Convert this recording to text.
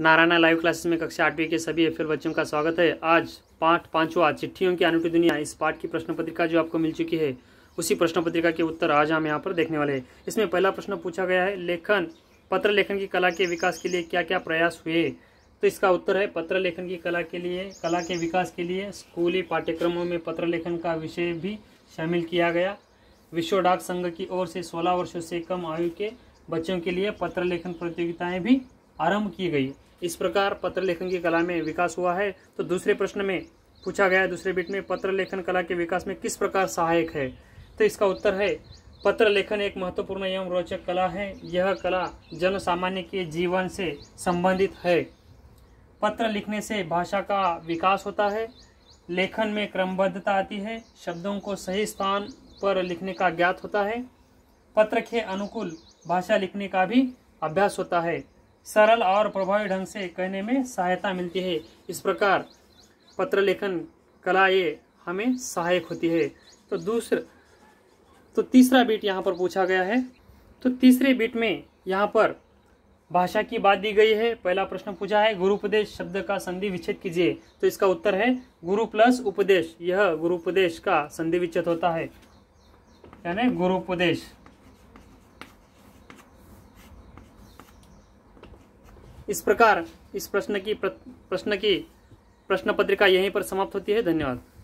Narayana live classes में कक्षा आठवीं के सभी एफ बच्चों का स्वागत है आज पाठ पांचवा चिट्ठियों की अनूठी दुनिया इस पाठ की प्रश्न पत्रिका जो आपको मिल चुकी है उसी प्रश्न पत्रिका के उत्तर आज हम यहाँ पर देखने वाले हैं इसमें पहला प्रश्न पूछा गया है लेखन पत्र लेखन की कला के विकास के लिए क्या क्या प्रयास हुए तो इसका उत्तर है पत्र लेखन की कला के लिए कला के विकास के लिए स्कूली पाठ्यक्रमों में पत्र लेखन का विषय भी शामिल किया गया विश्व डाक संघ की ओर से सोलह वर्षों से कम आयु के बच्चों के लिए पत्र लेखन प्रतियोगिताएं भी आरंभ की गई इस प्रकार पत्र लेखन की कला में विकास हुआ है तो दूसरे प्रश्न में पूछा गया दूसरे बिट में पत्र लेखन कला के विकास में किस प्रकार सहायक है तो इसका उत्तर है पत्र लेखन एक महत्वपूर्ण एवं रोचक कला है यह कला जन सामान्य के जीवन से संबंधित है पत्र लिखने से भाषा का विकास होता है लेखन में क्रमबद्धता आती है शब्दों को सही स्थान पर लिखने का ज्ञात होता है पत्र के अनुकूल भाषा लिखने का भी अभ्यास होता है सरल और प्रभावी ढंग से कहने में सहायता मिलती है इस प्रकार पत्र लेखन कला ये हमें सहायक होती है तो दूसरा तो तीसरा बीट यहाँ पर पूछा गया है तो तीसरे बीट में यहाँ पर भाषा की बात दी गई है पहला प्रश्न पूछा है गुरु उपदेश शब्द का संधि विच्छेद कीजिए तो इसका उत्तर है गुरु प्लस उपदेश यह गुरुपदेश का संधि विच्छेद होता है यानी गुरुपदेश इस प्रकार इस प्रश्न की प्रश्न की प्रश्न पत्रिका यहीं पर समाप्त होती है धन्यवाद